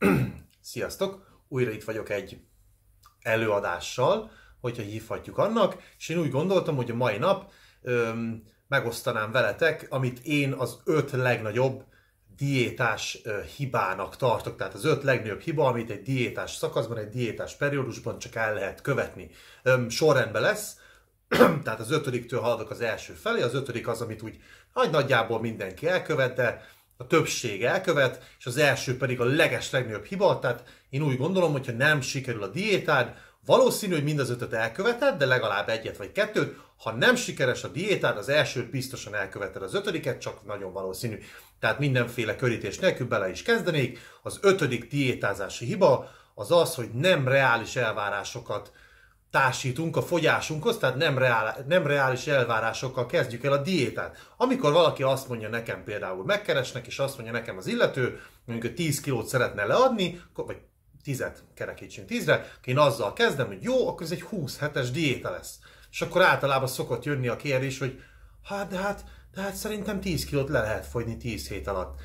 Sziasztok! Újra itt vagyok egy előadással, hogyha hívhatjuk annak, és én úgy gondoltam, hogy a mai nap öm, megosztanám veletek, amit én az öt legnagyobb diétás ö, hibának tartok. Tehát az öt legnagyobb hiba, amit egy diétás szakaszban, egy diétás periódusban csak el lehet követni. Öm, sorrendben lesz, tehát az ötödiktől haladok az első felé, az ötödik az, amit úgy nagy nagyjából mindenki elkövet, de a többség elkövet, és az első pedig a leges legnagyobb hiba, tehát én úgy gondolom, hogyha nem sikerül a diétád, valószínű, hogy mind az ötöt elköveted, de legalább egyet vagy kettőt, ha nem sikeres a diétád, az elsőt biztosan elköveted az ötödiket, csak nagyon valószínű. Tehát mindenféle körítés nélkül bele is kezdenék. Az ötödik diétázási hiba az az, hogy nem reális elvárásokat társítunk a fogyásunkhoz, tehát nem, reál, nem reális elvárásokkal kezdjük el a diétát. Amikor valaki azt mondja nekem például, megkeresnek, és azt mondja nekem az illető, mondjuk 10 kilót szeretne leadni, vagy 10-et kerekítsünk 10-re, én azzal kezdem, hogy jó, akkor ez egy 20 hetes diéta lesz. És akkor általában szokott jönni a kérdés, hogy hát, de hát, de hát szerintem 10 kilót le lehet fogyni 10 hét alatt.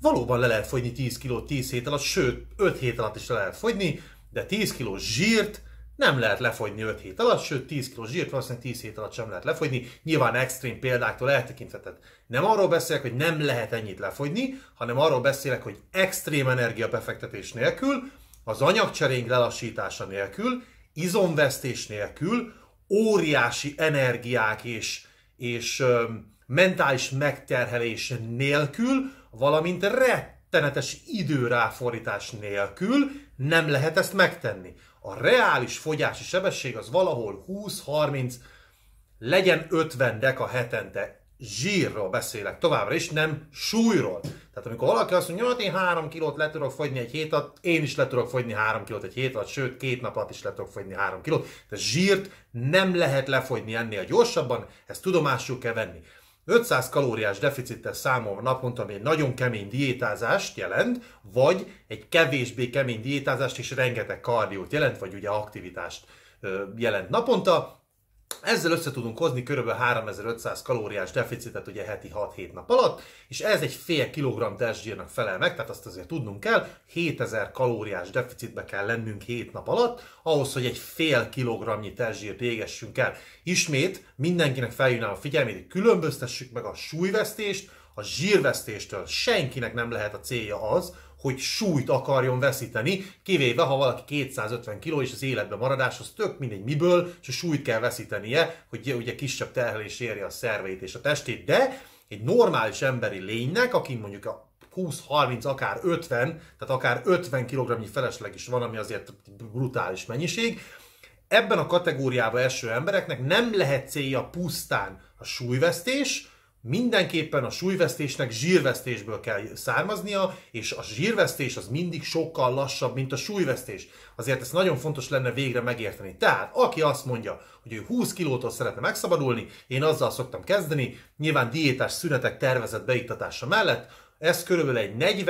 Valóban le lehet fogyni 10 kilót 10 hét alatt, sőt, 5 hét alatt is le lehet fogyni, de 10 kiló zsírt, nem lehet lefogyni 5 hét alatt, sőt 10 kg zsírt valószínűleg 10 hét alatt sem lehet lefogyni, nyilván extrém példáktól tehát Nem arról beszélek, hogy nem lehet ennyit lefogyni, hanem arról beszélek, hogy extrém energia befektetés nélkül, az anyagcserénk lelassítása nélkül, izomvesztés nélkül, óriási energiák és, és ö, mentális megterhelés nélkül, valamint rettenetes időráfordítás nélkül nem lehet ezt megtenni a reális fogyási sebesség az valahol 20-30, legyen 50 deka hetente. Zsírról beszélek továbbra is, nem súlyról. Tehát amikor valaki azt mondja, hogy hát én 3 kilót le tudok fogyni egy hét alatt, én is le tudok fogyni 3 kilót egy hét alatt, sőt két nap alatt is le tudok fogyni 3 kilót. De zsírt nem lehet lefogyni ennél gyorsabban, ezt tudomásul kell venni. 500 kalóriás deficittel számolva naponta, ami egy nagyon kemény diétázást jelent, vagy egy kevésbé kemény diétázást és rengeteg kardiót jelent, vagy ugye aktivitást jelent naponta, ezzel össze tudunk hozni kb. 3500 kalóriás deficitet ugye heti 6-7 nap alatt, és ez egy fél kilogramm testzsírnak felel meg, tehát azt azért tudnunk kell, 7000 kalóriás deficitbe kell lennünk 7 nap alatt, ahhoz, hogy egy fél kilogramnyi testzsírt égessünk el. Ismét mindenkinek feljön a figyelmét, hogy különböztessük meg a súlyvesztést, a zsírvesztéstől senkinek nem lehet a célja az, hogy súlyt akarjon veszíteni, kivéve ha valaki 250 kg és az életbe maradáshoz tök mindegy miből, és a súlyt kell veszítenie, hogy ugye kisebb terhelés érje a szerveit és a testét, de egy normális emberi lénynek, aki mondjuk a 20-30, akár 50, tehát akár 50 kg felesleg is van, ami azért brutális mennyiség, ebben a kategóriába eső embereknek nem lehet célja pusztán a súlyvesztés, mindenképpen a súlyvesztésnek zsírvesztésből kell származnia, és a zsírvesztés az mindig sokkal lassabb, mint a súlyvesztés. Azért ezt nagyon fontos lenne végre megérteni. Tehát, aki azt mondja, hogy ő 20 kilótól szeretne megszabadulni, én azzal szoktam kezdeni, nyilván diétás szünetek tervezett beiktatása mellett, ez körülbelül egy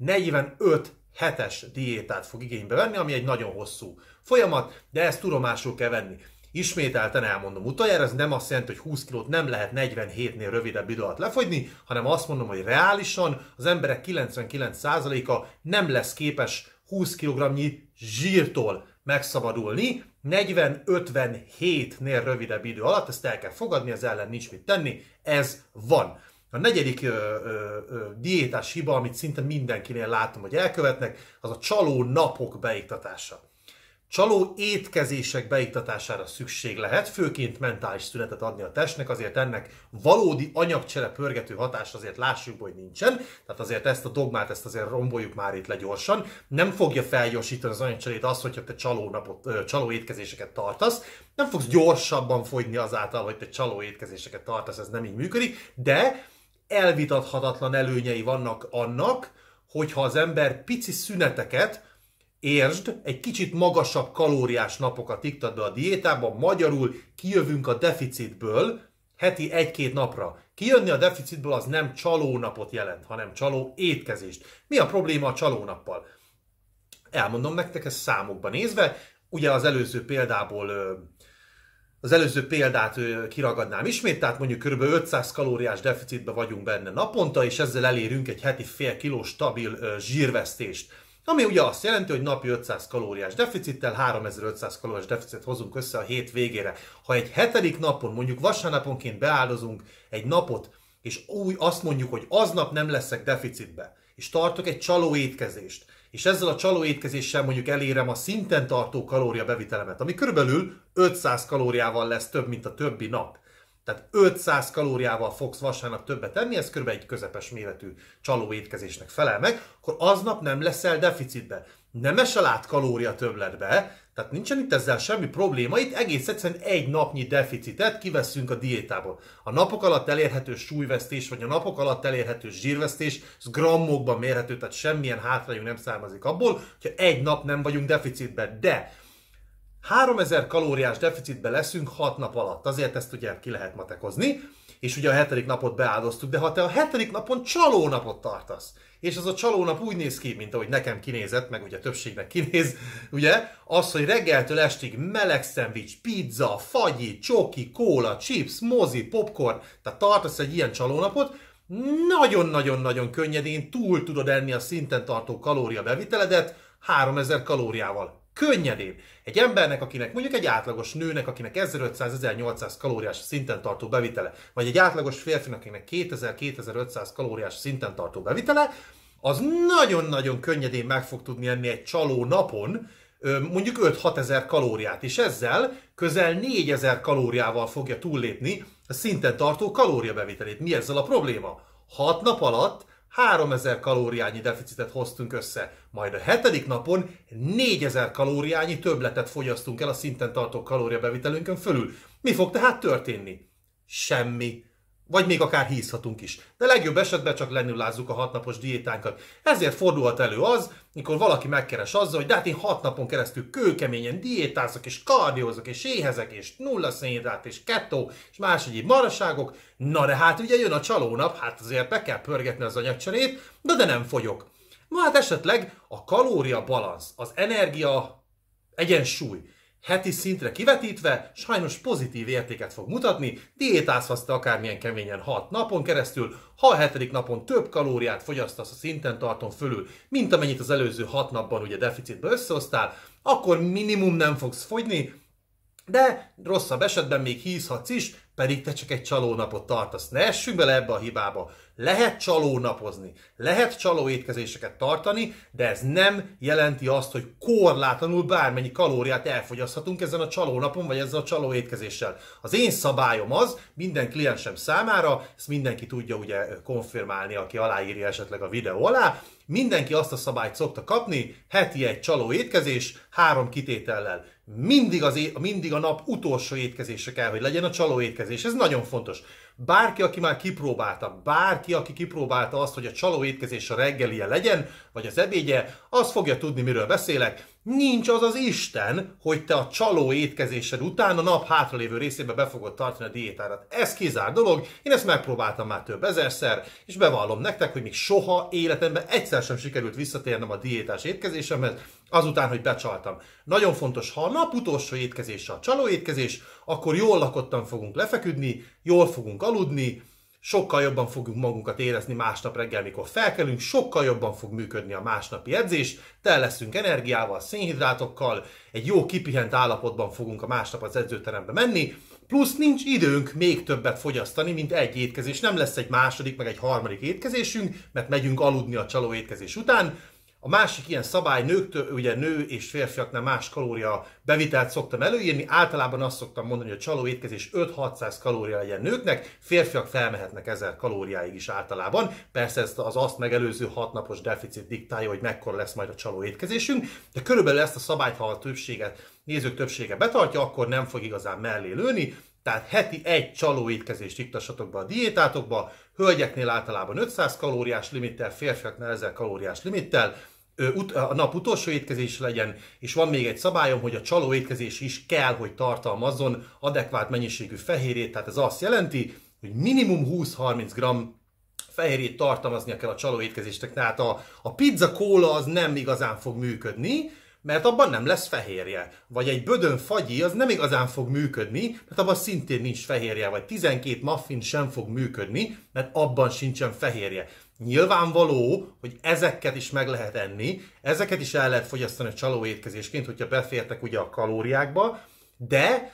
40-45 hetes diétát fog igénybe venni, ami egy nagyon hosszú folyamat, de ezt tudomásul kell venni. Ismételten elmondom utoljára, ez nem azt jelenti, hogy 20 kilót nem lehet 47-nél rövidebb idő alatt lefogyni, hanem azt mondom, hogy reálisan az emberek 99%-a nem lesz képes 20 kg-nyi zsírtól megszabadulni, 40-57-nél rövidebb idő alatt, ezt el kell fogadni, az ellen nincs mit tenni, ez van. A negyedik ö, ö, ö, diétás hiba, amit szinte mindenkinél látom, hogy elkövetnek, az a csaló napok beiktatása. Csaló étkezések beiktatására szükség lehet, főként mentális szünetet adni a testnek, azért ennek valódi anyagcsere pörgető hatás azért lássuk, hogy nincsen. Tehát azért ezt a dogmát, ezt azért romboljuk már itt le gyorsan. Nem fogja felgyorsítani az anyagcserét az, hogyha te csaló, napot, csaló étkezéseket tartasz. Nem fogsz gyorsabban fogyni azáltal, hogy te csaló étkezéseket tartasz, ez nem így működik, de elvitathatatlan előnyei vannak annak, hogyha az ember pici szüneteket, Értsd, egy kicsit magasabb kalóriás napokat iktad be a diétába, magyarul kijövünk a deficitből heti egy-két napra. Kijönni a deficitből az nem csalónapot jelent, hanem csaló étkezést. Mi a probléma a csalónappal? Elmondom nektek ezt számokba nézve, ugye az előző példából az előző példát kiragadnám ismét, tehát mondjuk kb. 500 kalóriás deficitbe vagyunk benne naponta, és ezzel elérünk egy heti fél kiló stabil zsírvesztést. Ami ugye azt jelenti, hogy napi 500 kalóriás deficittel 3500 kalóriás deficit hozunk össze a hét végére. Ha egy hetedik napon, mondjuk vasárnaponként beáldozunk egy napot, és új azt mondjuk, hogy aznap nem leszek deficitbe, és tartok egy csaló étkezést, és ezzel a csaló étkezéssel mondjuk elérem a szinten tartó kalória bevitelemet, ami körülbelül 500 kalóriával lesz több, mint a többi nap. Tehát 500 kalóriával fogsz vasárnap többet enni, ez kb. egy közepes méretű csaló étkezésnek felel meg, akkor aznap nem leszel deficitbe. Nem esel át kalória többletbe, tehát nincsen itt ezzel semmi probléma, itt egész egyszerűen egy napnyi deficitet kiveszünk a diétából. A napok alatt elérhető súlyvesztés, vagy a napok alatt elérhető zsírvesztés, ez grammokban mérhető, tehát semmilyen hátrányunk nem származik abból, hogyha egy nap nem vagyunk deficitben. De 3000 kalóriás deficitbe leszünk 6 nap alatt. Azért ezt ugye ki lehet matekozni, és ugye a hetedik napot beáldoztuk, de ha te a hetedik napon csalónapot tartasz, és az a csalónap úgy néz ki, mint ahogy nekem kinézett, meg ugye többségnek kinéz, ugye, az, hogy reggeltől estig meleg szendvics, pizza, fagyi, csoki, kóla, chips, mozi, popcorn, tehát tartasz egy ilyen csalónapot, nagyon-nagyon-nagyon könnyedén túl tudod enni a szinten tartó kalória beviteledet 3000 kalóriával könnyedén. Egy embernek, akinek mondjuk egy átlagos nőnek, akinek 1500-1800 kalóriás szinten tartó bevitele, vagy egy átlagos férfinak, akinek 2000-2500 kalóriás szinten tartó bevitele, az nagyon-nagyon könnyedén meg fog tudni enni egy csaló napon, mondjuk 5-6 ezer kalóriát, és ezzel közel 4 ezer kalóriával fogja túllépni a szinten tartó kalóriabevitelét. Mi ezzel a probléma? 6 nap alatt 3000 kalóriányi deficitet hoztunk össze, majd a hetedik napon 4000 kalóriányi többletet fogyasztunk el a szinten tartó kalóriabevitelünkön fölül. Mi fog tehát történni? Semmi vagy még akár hízhatunk is. De legjobb esetben csak lenullázzuk a hatnapos diétánkat. Ezért fordulhat elő az, mikor valaki megkeres azzal, hogy de hát én hat napon keresztül kőkeményen diétázok, és kardiózok, és éhezek, és nulla szénhidrát, és kettó, és más egyéb maraságok. Na de hát ugye jön a csalónap, hát azért be kell pörgetni az anyagcserét, de de nem fogyok. Na hát esetleg a kalória balansz, az energia egyensúly, heti szintre kivetítve sajnos pozitív értéket fog mutatni, diétázhatsz te akármilyen keményen 6 napon keresztül, ha a hetedik napon több kalóriát fogyasztasz a szinten tartom fölül, mint amennyit az előző 6 napban ugye deficitbe összehoztál, akkor minimum nem fogsz fogyni, de rosszabb esetben még hízhatsz is, pedig te csak egy csalónapot tartasz. Ne essünk bele ebbe a hibába. Lehet csalónapozni, lehet csaló étkezéseket tartani, de ez nem jelenti azt, hogy korlátlanul bármennyi kalóriát elfogyaszthatunk ezen a csalónapon, vagy ezzel a csaló étkezéssel. Az én szabályom az, minden kliensem számára, ezt mindenki tudja ugye konfirmálni, aki aláírja esetleg a videó alá, mindenki azt a szabályt szokta kapni, heti egy csaló étkezés, három kitétellel mindig, az é- mindig a nap utolsó étkezése kell, hogy legyen a csaló étkezés. Ez nagyon fontos. Bárki, aki már kipróbálta, bárki, aki kipróbálta azt, hogy a csaló étkezés a reggelie legyen, vagy az ebédje, az fogja tudni, miről beszélek. Nincs az az Isten, hogy te a csaló étkezésed után a nap hátralévő részében be fogod tartani a diétádat. Ez kizár dolog, én ezt megpróbáltam már több ezerszer, és bevallom nektek, hogy még soha életemben egyszer sem sikerült visszatérnem a diétás étkezésemhez, azután, hogy becsaltam. Nagyon fontos, ha a nap utolsó étkezése a csaló étkezés, akkor jól lakottan fogunk lefeküdni, jól fogunk aludni, sokkal jobban fogunk magunkat érezni másnap reggel, mikor felkelünk, sokkal jobban fog működni a másnapi edzés, tel leszünk energiával, szénhidrátokkal, egy jó kipihent állapotban fogunk a másnap az edzőterembe menni, plusz nincs időnk még többet fogyasztani, mint egy étkezés. Nem lesz egy második, meg egy harmadik étkezésünk, mert megyünk aludni a csaló étkezés után, a másik ilyen szabály, nőktől, ugye nő és férfiaknál más kalória bevitelt szoktam előírni, általában azt szoktam mondani, hogy a csaló étkezés 5-600 kalória legyen nőknek, férfiak felmehetnek 1000 kalóriáig is általában. Persze ez az azt megelőző 6 napos deficit diktálja, hogy mekkora lesz majd a csaló étkezésünk, de körülbelül ezt a szabályt, ha a többséget, nézők többsége betartja, akkor nem fog igazán mellé lőni, tehát heti egy csaló étkezést iktassatok be a diétátokba, hölgyeknél általában 500 kalóriás limittel, férfiaknál 1000 kalóriás limittel, a nap utolsó étkezés legyen, és van még egy szabályom, hogy a csaló étkezés is kell, hogy tartalmazzon adekvát mennyiségű fehérjét, tehát ez azt jelenti, hogy minimum 20-30 g fehérjét tartalmaznia kell a csaló étkezésnek, tehát a, a pizza kóla az nem igazán fog működni, mert abban nem lesz fehérje. Vagy egy bödön fagyi, az nem igazán fog működni, mert abban szintén nincs fehérje. Vagy 12 muffin sem fog működni, mert abban sincsen fehérje. Nyilvánvaló, hogy ezeket is meg lehet enni, ezeket is el lehet fogyasztani a csaló étkezésként, hogyha befértek ugye a kalóriákba, de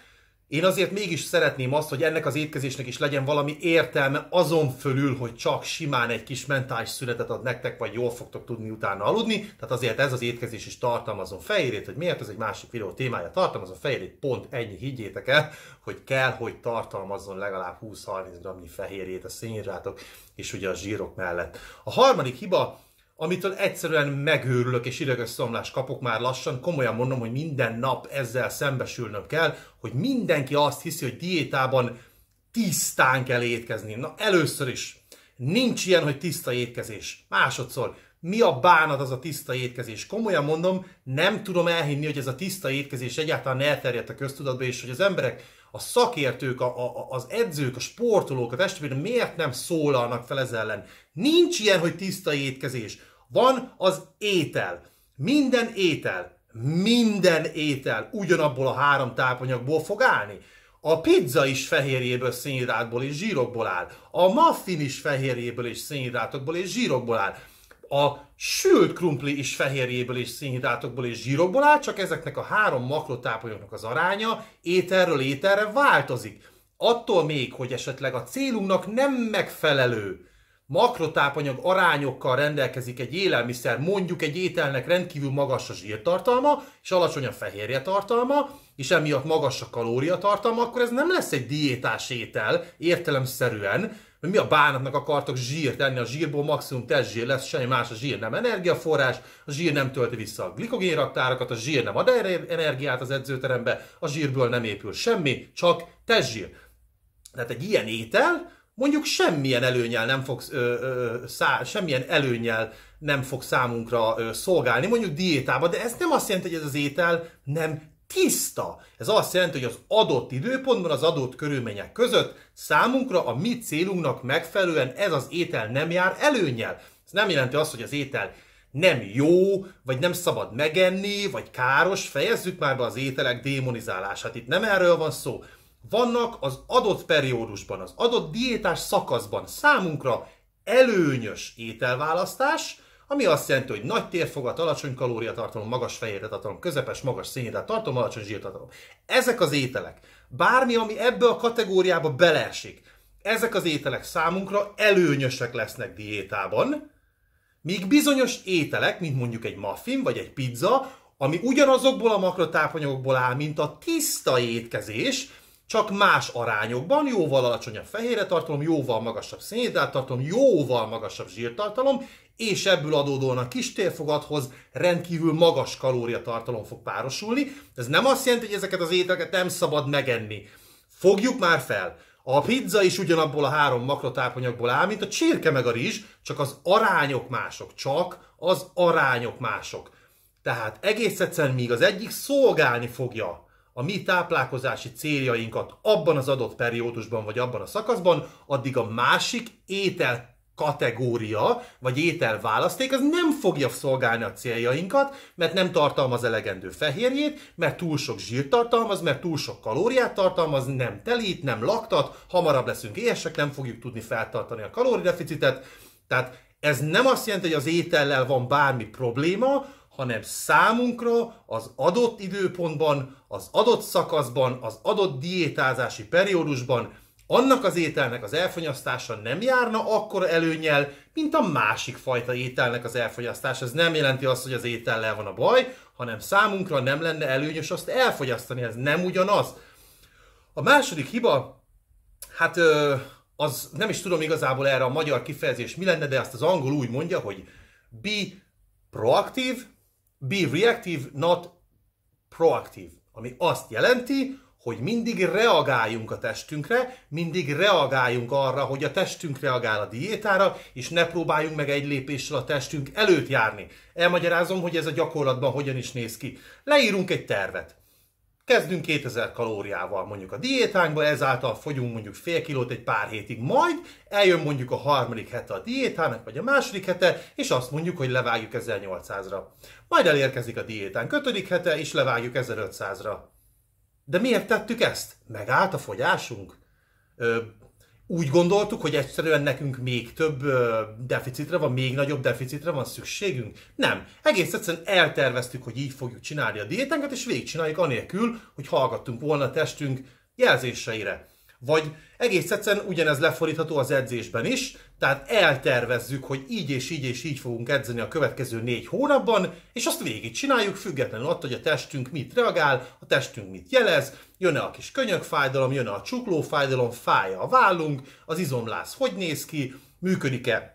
én azért mégis szeretném azt, hogy ennek az étkezésnek is legyen valami értelme azon fölül, hogy csak simán egy kis mentális szünetet ad nektek, vagy jól fogtok tudni utána aludni. Tehát azért ez az étkezés is tartalmazom fehérét, hogy miért, ez egy másik videó témája. Tartalmazom fehérét, pont ennyi, higgyétek el, hogy kell, hogy tartalmazzon legalább 20-30 g fehérjét a szénhidrátok és ugye a zsírok mellett. A harmadik hiba, amitől egyszerűen megőrülök és ideges kapok már lassan. Komolyan mondom, hogy minden nap ezzel szembesülnöm kell, hogy mindenki azt hiszi, hogy diétában tisztán kell étkezni. Na először is, nincs ilyen, hogy tiszta étkezés. Másodszor, mi a bánat az a tiszta étkezés? Komolyan mondom, nem tudom elhinni, hogy ez a tiszta étkezés egyáltalán elterjedt a köztudatba, és hogy az emberek a szakértők, a, a, az edzők, a sportolók, a testvérek miért nem szólalnak fel ez ellen? Nincs ilyen, hogy tiszta étkezés. Van az étel. Minden étel, minden étel ugyanabból a három tápanyagból fog állni. A pizza is fehérjéből, szénhidrátból és zsírokból áll. A muffin is fehérjéből és szénhidrátokból és zsírokból áll a sült krumpli is fehérjéből és színhidrátokból és zsírokból áll, csak ezeknek a három makrotápanyagnak az aránya ételről ételre változik. Attól még, hogy esetleg a célunknak nem megfelelő makrotápanyag arányokkal rendelkezik egy élelmiszer, mondjuk egy ételnek rendkívül magas a zsírtartalma, és alacsony a fehérje tartalma, és emiatt magas a kalóriatartalma, akkor ez nem lesz egy diétás étel értelemszerűen, hogy mi a bánatnak akartok zsírt enni, a zsírból maximum testzsír lesz, semmi más, a zsír nem energiaforrás, a zsír nem tölti vissza a glikogénraktárakat, a zsír nem ad energiát az edzőterembe, a zsírből nem épül semmi, csak testzsír. Tehát egy ilyen étel mondjuk semmilyen előnyel nem fog, ö, ö, szá, semmilyen előnyel nem fog számunkra ö, szolgálni, mondjuk diétába, de ez nem azt jelenti, hogy ez az étel nem tiszta. Ez azt jelenti, hogy az adott időpontban, az adott körülmények között számunkra a mi célunknak megfelelően ez az étel nem jár előnyel. Ez nem jelenti azt, hogy az étel nem jó, vagy nem szabad megenni, vagy káros, fejezzük már be az ételek démonizálását. Itt nem erről van szó. Vannak az adott periódusban, az adott diétás szakaszban számunkra előnyös ételválasztás, ami azt jelenti, hogy nagy térfogat, alacsony kalóriatartalom, magas fehérjetartalom, közepes, magas szénhidráttartalom, alacsony zsírtartalom. Ezek az ételek, bármi, ami ebbe a kategóriába beleesik, ezek az ételek számunkra előnyösek lesznek diétában, míg bizonyos ételek, mint mondjuk egy muffin vagy egy pizza, ami ugyanazokból a makrotápanyagokból áll, mint a tiszta étkezés, csak más arányokban, jóval alacsonyabb fehérre tartalom, jóval magasabb szénhidrát tartalom, jóval magasabb zsírtartalom, és ebből adódóan a kis térfogathoz rendkívül magas kalóriatartalom fog párosulni. Ez nem azt jelenti, hogy ezeket az ételeket nem szabad megenni. Fogjuk már fel! A pizza is ugyanabból a három makrotápanyagból áll, mint a csirke meg a rizs, csak az arányok mások, csak az arányok mások. Tehát egész egyszerűen, míg az egyik szolgálni fogja a mi táplálkozási céljainkat abban az adott periódusban vagy abban a szakaszban, addig a másik étel kategória, vagy ételválaszték, az nem fogja szolgálni a céljainkat, mert nem tartalmaz elegendő fehérjét, mert túl sok zsírt tartalmaz, mert túl sok kalóriát tartalmaz, nem telít, nem laktat, hamarabb leszünk éhesek, nem fogjuk tudni feltartani a kalórideficitet. Tehát ez nem azt jelenti, hogy az étellel van bármi probléma, hanem számunkra az adott időpontban, az adott szakaszban, az adott diétázási periódusban annak az ételnek az elfogyasztása nem járna akkor előnyel, mint a másik fajta ételnek az elfogyasztása. Ez nem jelenti azt, hogy az étellel van a baj, hanem számunkra nem lenne előnyös azt elfogyasztani, ez nem ugyanaz. A második hiba, hát az nem is tudom igazából erre a magyar kifejezés mi lenne, de azt az angol úgy mondja, hogy be proaktív, be reactive, not proactive. Ami azt jelenti, hogy mindig reagáljunk a testünkre, mindig reagáljunk arra, hogy a testünk reagál a diétára, és ne próbáljunk meg egy lépéssel a testünk előtt járni. Elmagyarázom, hogy ez a gyakorlatban hogyan is néz ki. Leírunk egy tervet kezdünk 2000 kalóriával mondjuk a diétánkba, ezáltal fogyunk mondjuk fél kilót egy pár hétig, majd eljön mondjuk a harmadik hete a diétának, vagy a második hete, és azt mondjuk, hogy levágjuk 1800-ra. Majd elérkezik a diétánk ötödik hete, és levágjuk 1500-ra. De miért tettük ezt? Megállt a fogyásunk? Ö, úgy gondoltuk, hogy egyszerűen nekünk még több deficitre van, még nagyobb deficitre van szükségünk? Nem. Egész egyszerűen elterveztük, hogy így fogjuk csinálni a diétánkat, és végigcsináljuk anélkül, hogy hallgattunk volna a testünk jelzéseire. Vagy egész egyszerűen ugyanez lefordítható az edzésben is, tehát eltervezzük, hogy így és így és így fogunk edzeni a következő négy hónapban, és azt végig csináljuk, függetlenül attól, hogy a testünk mit reagál, a testünk mit jelez, jön-e a kis könyökfájdalom, jön-e a csuklófájdalom, fáj a vállunk, az izomlász hogy néz ki, működik-e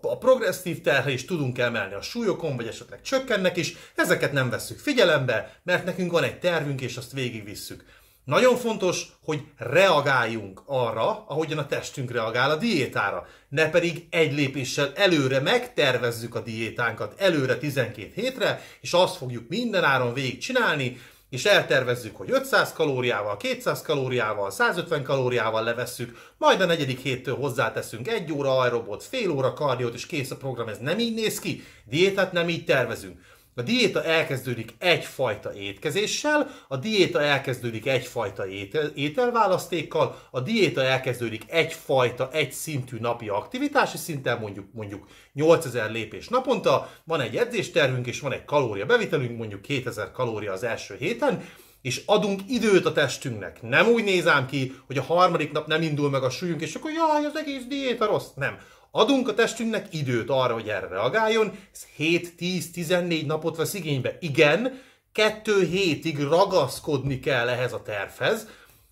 a progresszív terhelést tudunk emelni a súlyokon, vagy esetleg csökkennek is, ezeket nem veszük figyelembe, mert nekünk van egy tervünk, és azt végigvisszük. Nagyon fontos, hogy reagáljunk arra, ahogyan a testünk reagál a diétára. Ne pedig egy lépéssel előre megtervezzük a diétánkat, előre 12 hétre, és azt fogjuk mindenáron csinálni, és eltervezzük, hogy 500 kalóriával, 200 kalóriával, 150 kalóriával levesszük, majd a negyedik héttől hozzáteszünk egy óra aerobot, fél óra kardiót, és kész a program. Ez nem így néz ki, diétát nem így tervezünk. A diéta elkezdődik egyfajta étkezéssel, a diéta elkezdődik egyfajta étel, ételválasztékkal, a diéta elkezdődik egyfajta, egy szintű napi aktivitási szinten, mondjuk, mondjuk 8000 lépés naponta, van egy edzéstervünk és van egy kalória bevitelünk, mondjuk 2000 kalória az első héten, és adunk időt a testünknek. Nem úgy nézám ki, hogy a harmadik nap nem indul meg a súlyunk, és akkor jaj, az egész diéta rossz. Nem. Adunk a testünknek időt arra, hogy erre reagáljon, ez 7-10-14 napot vesz igénybe. Igen, 2 hétig ragaszkodni kell ehhez a tervhez,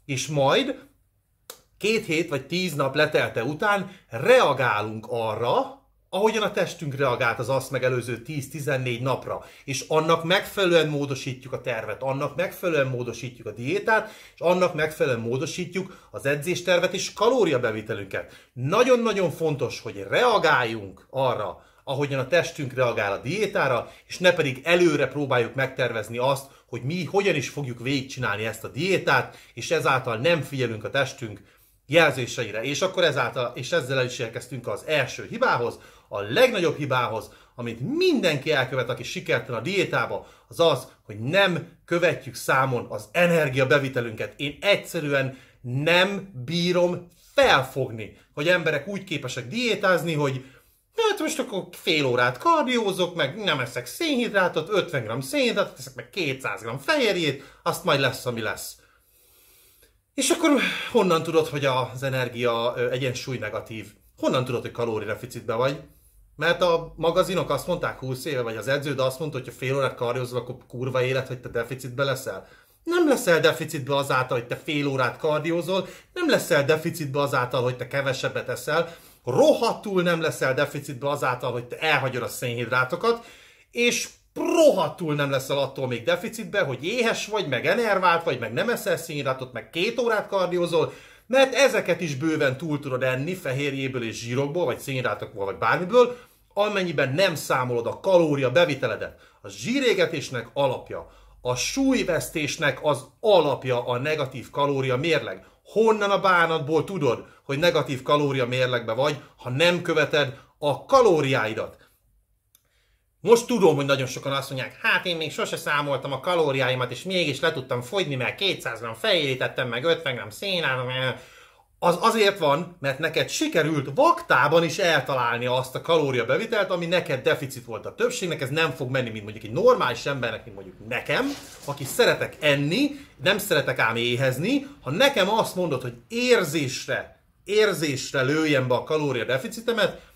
és majd két hét vagy tíz nap letelte után reagálunk arra, ahogyan a testünk reagált az azt megelőző 10-14 napra, és annak megfelelően módosítjuk a tervet, annak megfelelően módosítjuk a diétát, és annak megfelelően módosítjuk az edzéstervet és kalóriabevitelünket. Nagyon-nagyon fontos, hogy reagáljunk arra, ahogyan a testünk reagál a diétára, és ne pedig előre próbáljuk megtervezni azt, hogy mi hogyan is fogjuk végigcsinálni ezt a diétát, és ezáltal nem figyelünk a testünk jelzéseire. És akkor ezáltal, és ezzel el is érkeztünk az első hibához, a legnagyobb hibához, amit mindenki elkövet, aki sikertelen a diétába, az az, hogy nem követjük számon az energiabevitelünket. Én egyszerűen nem bírom felfogni, hogy emberek úgy képesek diétázni, hogy Hát most akkor fél órát kardiózok, meg nem eszek szénhidrátot, 50 g szénhidrátot, eszek meg 200 g fehérjét, azt majd lesz, ami lesz. És akkor honnan tudod, hogy az energia egyensúly negatív? Honnan tudod, hogy kalóriadeficitben vagy? Mert a magazinok azt mondták 20 éve, vagy az edződ azt mondta, hogy ha fél órát kardiozol, akkor kurva élet, hogy te deficitbe leszel. Nem leszel deficitbe azáltal, hogy te fél órát kardiózol, nem leszel deficitbe azáltal, hogy te kevesebbet eszel, rohadtul nem leszel deficitbe azáltal, hogy te elhagyod a szénhidrátokat, és rohatul nem leszel attól még deficitbe, hogy éhes vagy, meg enervált vagy, meg nem eszel szénhidrátot, meg két órát kardiózol, mert ezeket is bőven túl tudod enni fehérjéből és zsírokból, vagy szénhidrátokból, vagy bármiből, amennyiben nem számolod a kalória beviteledet. A zsírégetésnek alapja, a súlyvesztésnek az alapja a negatív kalória mérleg. Honnan a bánatból tudod, hogy negatív kalória mérlegbe vagy, ha nem követed a kalóriáidat? Most tudom, hogy nagyon sokan azt mondják, hát én még sose számoltam a kalóriáimat, és mégis le tudtam fogyni, mert 200 g fejérítettem, meg 50 gram szénát, az azért van, mert neked sikerült vaktában is eltalálni azt a kalóriabevitelt, ami neked deficit volt a többségnek, ez nem fog menni, mint mondjuk egy normális embernek, mint mondjuk nekem, aki szeretek enni, nem szeretek ám éhezni, ha nekem azt mondod, hogy érzésre, érzésre lőjem be a kalóriadeficitemet,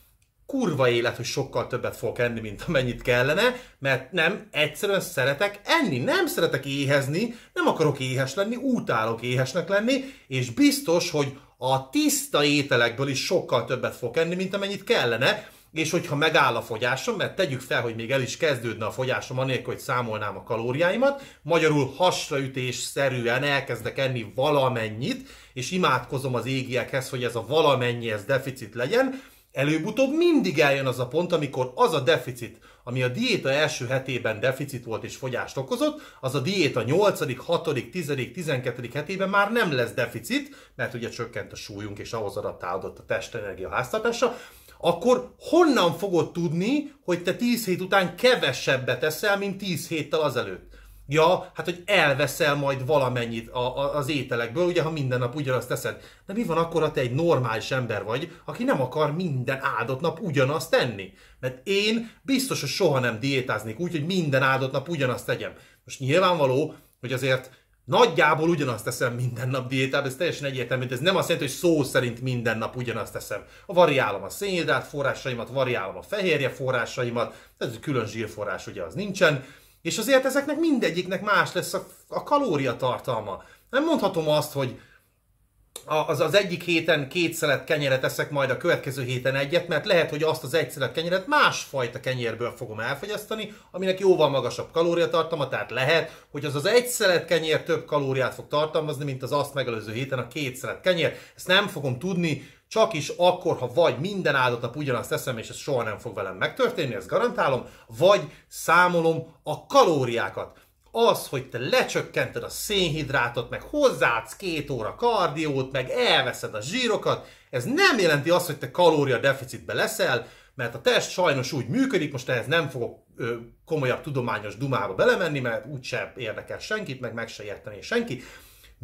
kurva élet, hogy sokkal többet fogok enni, mint amennyit kellene, mert nem, egyszerűen szeretek enni, nem szeretek éhezni, nem akarok éhes lenni, utálok éhesnek lenni, és biztos, hogy a tiszta ételekből is sokkal többet fog enni, mint amennyit kellene, és hogyha megáll a fogyásom, mert tegyük fel, hogy még el is kezdődne a fogyásom, anélkül, hogy számolnám a kalóriáimat, magyarul hasraütés elkezdek enni valamennyit, és imádkozom az égiekhez, hogy ez a valamennyi, ez deficit legyen, előbb-utóbb mindig eljön az a pont, amikor az a deficit, ami a diéta első hetében deficit volt és fogyást okozott, az a diéta 8., 6., 10., 12. hetében már nem lesz deficit, mert ugye csökkent a súlyunk és ahhoz adaptálódott a testenergia háztartása, akkor honnan fogod tudni, hogy te 10 hét után kevesebbet eszel, mint 10 héttel azelőtt? Ja, hát hogy elveszel majd valamennyit a, a, az ételekből, ugye, ha minden nap ugyanazt teszed. De mi van akkor, ha te egy normális ember vagy, aki nem akar minden áldott nap ugyanazt tenni? Mert én biztos, hogy soha nem diétáznék úgy, hogy minden áldott nap ugyanazt tegyem. Most nyilvánvaló, hogy azért nagyjából ugyanazt teszem minden nap diétában, ez teljesen egyértelmű, de ez nem azt jelenti, hogy szó szerint minden nap ugyanazt teszem. A Variálom a szénhidrát forrásaimat, variálom a fehérje forrásaimat, ez egy külön zsírforrás ugye az nincsen, és azért ezeknek mindegyiknek más lesz a, a kalóriatartalma. Nem mondhatom azt, hogy az, az egyik héten két szelet kenyeret eszek, majd a következő héten egyet, mert lehet, hogy azt az egy szelet kenyeret másfajta kenyérből fogom elfogyasztani, aminek jóval magasabb kalóriatartalma, tehát lehet, hogy az az egy szelet kenyér több kalóriát fog tartalmazni, mint az azt megelőző héten a két szelet kenyér. Ezt nem fogom tudni, csak is akkor, ha vagy minden áldott nap ugyanazt teszem, és ez soha nem fog velem megtörténni, ezt garantálom, vagy számolom a kalóriákat. Az, hogy te lecsökkented a szénhidrátot, meg hozzáadsz két óra kardiót, meg elveszed a zsírokat, ez nem jelenti azt, hogy te kalória deficitbe leszel, mert a test sajnos úgy működik, most ehhez nem fogok ö, komolyabb tudományos dumába belemenni, mert úgyse érdekel senkit, meg meg se értené senkit,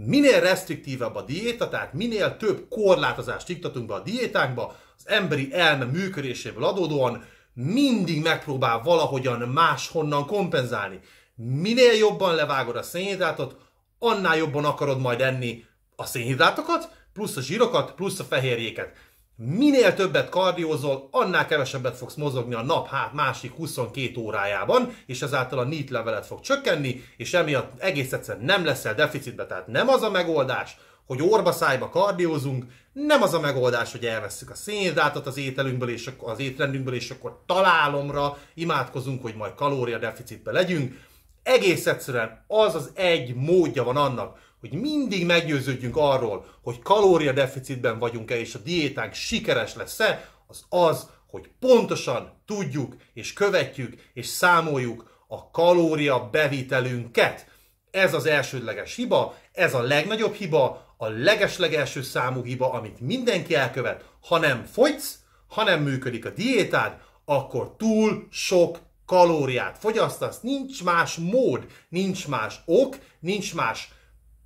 minél restriktívebb a diéta, tehát minél több korlátozást iktatunk be a diétánkba, az emberi elme működéséből adódóan mindig megpróbál valahogyan máshonnan kompenzálni. Minél jobban levágod a szénhidrátot, annál jobban akarod majd enni a szénhidrátokat, plusz a zsírokat, plusz a fehérjéket minél többet kardiózol, annál kevesebbet fogsz mozogni a nap hát másik 22 órájában, és ezáltal a NEAT levelet fog csökkenni, és emiatt egész egyszerűen nem leszel deficitbe, tehát nem az a megoldás, hogy orba szájba kardiózunk, nem az a megoldás, hogy elveszük a szénhidrátot az ételünkből és az étrendünkből, és akkor találomra imádkozunk, hogy majd kalória deficitbe legyünk. Egész egyszerűen az az egy módja van annak, hogy mindig meggyőződjünk arról, hogy kalóriadeficitben vagyunk-e, és a diétánk sikeres lesz-e, az az, hogy pontosan tudjuk, és követjük, és számoljuk a kalória bevitelünket. Ez az elsődleges hiba, ez a legnagyobb hiba, a legeslegelső számú hiba, amit mindenki elkövet. Ha nem fogysz, ha nem működik a diétád, akkor túl sok kalóriát fogyasztasz, nincs más mód, nincs más ok, nincs más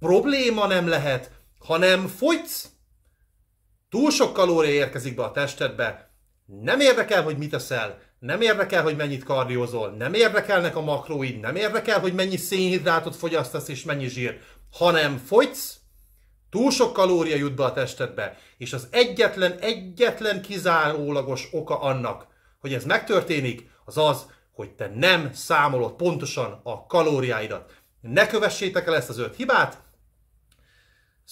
probléma nem lehet, hanem fogysz. Túl sok kalória érkezik be a testedbe, nem érdekel, hogy mit eszel, nem érdekel, hogy mennyit kardiozol, nem érdekelnek a makróid, nem érdekel, hogy mennyi szénhidrátot fogyasztasz és mennyi zsír, hanem fogysz, túl sok kalória jut be a testedbe, és az egyetlen, egyetlen kizárólagos oka annak, hogy ez megtörténik, az az, hogy te nem számolod pontosan a kalóriáidat. Ne kövessétek el ezt az öt hibát,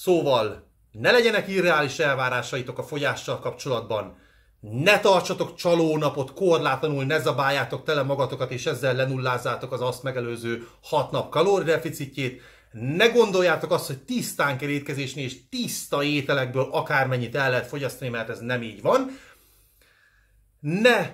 Szóval ne legyenek irreális elvárásaitok a fogyással kapcsolatban, ne tartsatok csalónapot, korlátlanul ne zabáljátok tele magatokat, és ezzel lenullázzátok az azt megelőző hat nap kalóriadeficitjét, ne gondoljátok azt, hogy tisztán kell étkezésni, és tiszta ételekből akármennyit el lehet fogyasztani, mert ez nem így van. Ne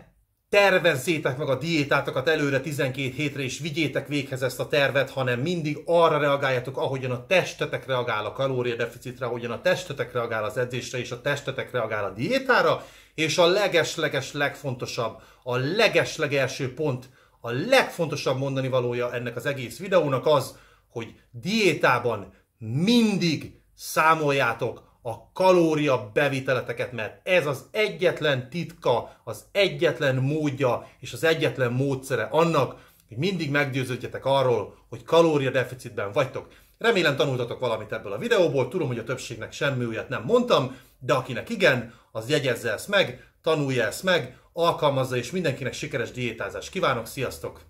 tervezzétek meg a diétátokat előre 12 hétre, és vigyétek véghez ezt a tervet, hanem mindig arra reagáljatok, ahogyan a testetek reagál a kalóriadeficitre, ahogyan a testetek reagál az edzésre, és a testetek reagál a diétára, és a leges-leges legfontosabb, a leges-legelső pont, a legfontosabb mondani valója ennek az egész videónak az, hogy diétában mindig számoljátok a kalória beviteleteket, mert ez az egyetlen titka, az egyetlen módja és az egyetlen módszere annak, hogy mindig meggyőződjetek arról, hogy kalóriadeficitben vagytok. Remélem tanultatok valamit ebből a videóból, tudom, hogy a többségnek semmi újat nem mondtam, de akinek igen, az jegyezze ezt meg, tanulja ezt meg, alkalmazza, és mindenkinek sikeres diétázást kívánok, sziasztok!